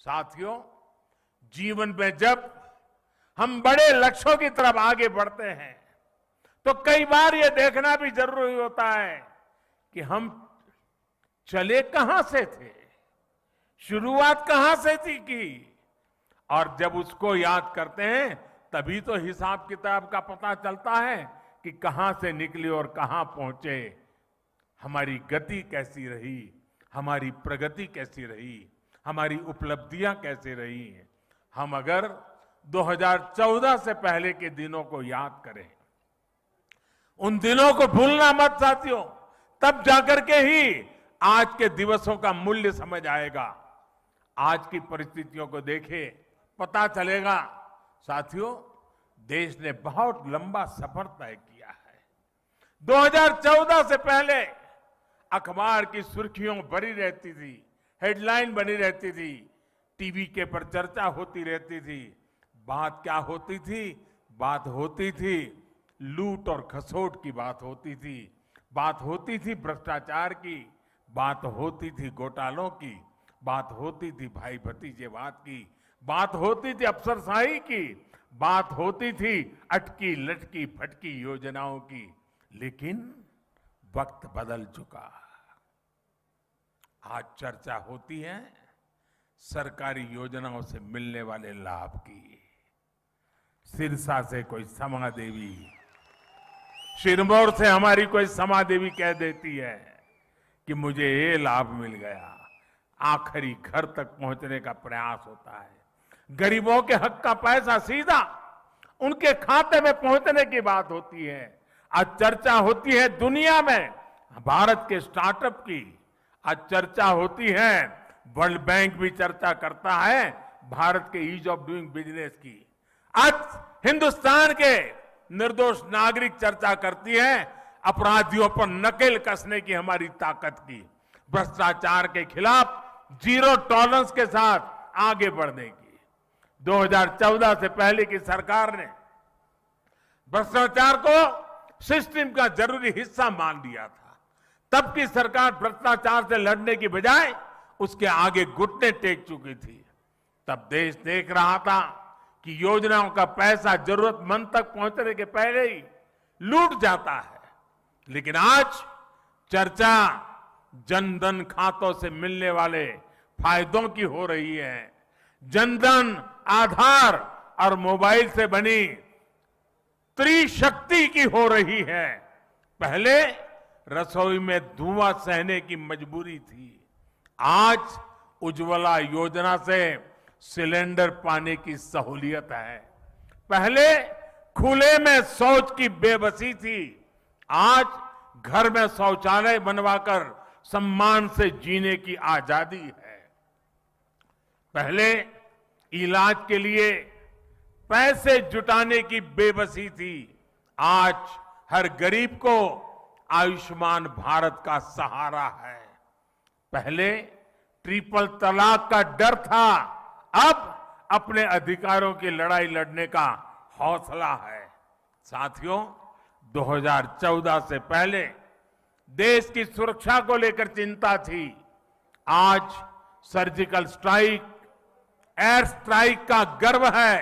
साथियों जीवन में जब हम बड़े लक्ष्यों की तरफ आगे बढ़ते हैं तो कई बार ये देखना भी जरूरी होता है कि हम चले कहां से थे शुरुआत कहां से थी की और जब उसको याद करते हैं तभी तो हिसाब किताब का पता चलता है कि कहां से निकले और कहां पहुंचे हमारी गति कैसी रही हमारी प्रगति कैसी रही हमारी उपलब्धियां कैसे रही हैं हम अगर 2014 से पहले के दिनों को याद करें उन दिनों को भूलना मत साथियों तब जाकर के ही आज के दिवसों का मूल्य समझ आएगा आज की परिस्थितियों को देखे पता चलेगा साथियों देश ने बहुत लंबा सफर तय किया है 2014 से पहले अखबार की सुर्खियों भरी रहती थी हेडलाइन बनी रहती थी टीवी के पर चर्चा होती रहती थी बात क्या होती थी बात होती थी लूट और खसोट की बात होती थी बात होती थी भ्रष्टाचार की बात होती थी घोटालों की बात होती थी भाई भतीजेवाद की बात होती थी अफसरशाही की बात होती थी अटकी लटकी फटकी योजनाओं की लेकिन वक्त बदल चुका है आज चर्चा होती है सरकारी योजनाओं से मिलने वाले लाभ की सिरसा से कोई समा देवी सिरमौर से हमारी कोई समा देवी कह देती है कि मुझे ये लाभ मिल गया आखिरी घर तक पहुंचने का प्रयास होता है गरीबों के हक का पैसा सीधा उनके खाते में पहुंचने की बात होती है आज चर्चा होती है दुनिया में भारत के स्टार्टअप की आज चर्चा होती है वर्ल्ड बैंक भी चर्चा करता है भारत के ईज ऑफ डूइंग बिजनेस की आज हिंदुस्तान के निर्दोष नागरिक चर्चा करती है अपराधियों पर नकेल कसने की हमारी ताकत की भ्रष्टाचार के खिलाफ जीरो टॉलरेंस के साथ आगे बढ़ने की 2014 से पहले की सरकार ने भ्रष्टाचार को सिस्टम का जरूरी हिस्सा मान लिया था तब की सरकार भ्रष्टाचार से लड़ने की बजाय उसके आगे घुटने टेक चुकी थी तब देश देख रहा था कि योजनाओं का पैसा जरूरतमंद तक पहुंचने के पहले ही लूट जाता है लेकिन आज चर्चा जनधन खातों से मिलने वाले फायदों की हो रही है जनधन आधार और मोबाइल से बनी त्रिशक्ति की हो रही है पहले रसोई में धुआं सहने की मजबूरी थी आज उज्ज्वला योजना से सिलेंडर पाने की सहूलियत है पहले खुले में शौच की बेबसी थी आज घर में शौचालय बनवाकर सम्मान से जीने की आजादी है पहले इलाज के लिए पैसे जुटाने की बेबसी थी आज हर गरीब को आयुष्मान भारत का सहारा है पहले ट्रिपल तलाक का डर था अब अपने अधिकारों की लड़ाई लड़ने का हौसला है साथियों 2014 से पहले देश की सुरक्षा को लेकर चिंता थी आज सर्जिकल स्ट्राइक एयर स्ट्राइक का गर्व है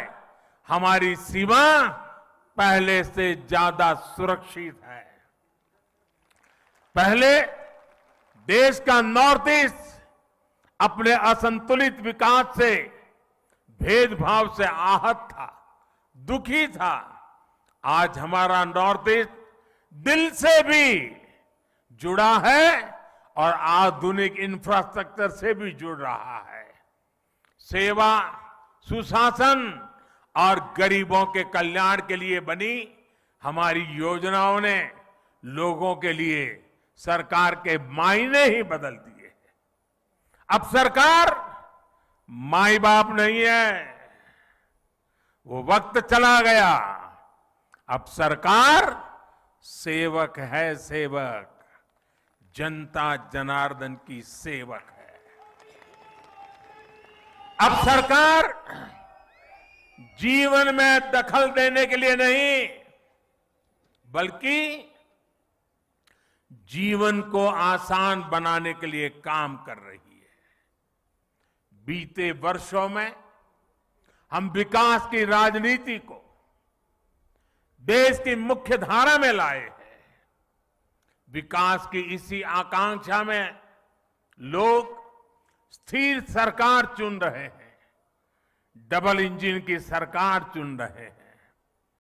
हमारी सीमा पहले से ज्यादा सुरक्षित है पहले देश का नॉर्थ ईस्ट अपने असंतुलित विकास से भेदभाव से आहत था दुखी था आज हमारा नॉर्थ ईस्ट दिल से भी जुड़ा है और आधुनिक इंफ्रास्ट्रक्चर से भी जुड़ रहा है सेवा सुशासन और गरीबों के कल्याण के लिए बनी हमारी योजनाओं ने लोगों के लिए सरकार के मायने ही बदल दिए अब सरकार माई बाप नहीं है वो वक्त चला गया अब सरकार सेवक है सेवक जनता जनार्दन की सेवक है अब सरकार जीवन में दखल देने के लिए नहीं बल्कि जीवन को आसान बनाने के लिए काम कर रही है बीते वर्षों में हम विकास की राजनीति को देश की मुख्य धारा में लाए हैं विकास की इसी आकांक्षा में लोग स्थिर सरकार चुन रहे हैं डबल इंजन की सरकार चुन रहे हैं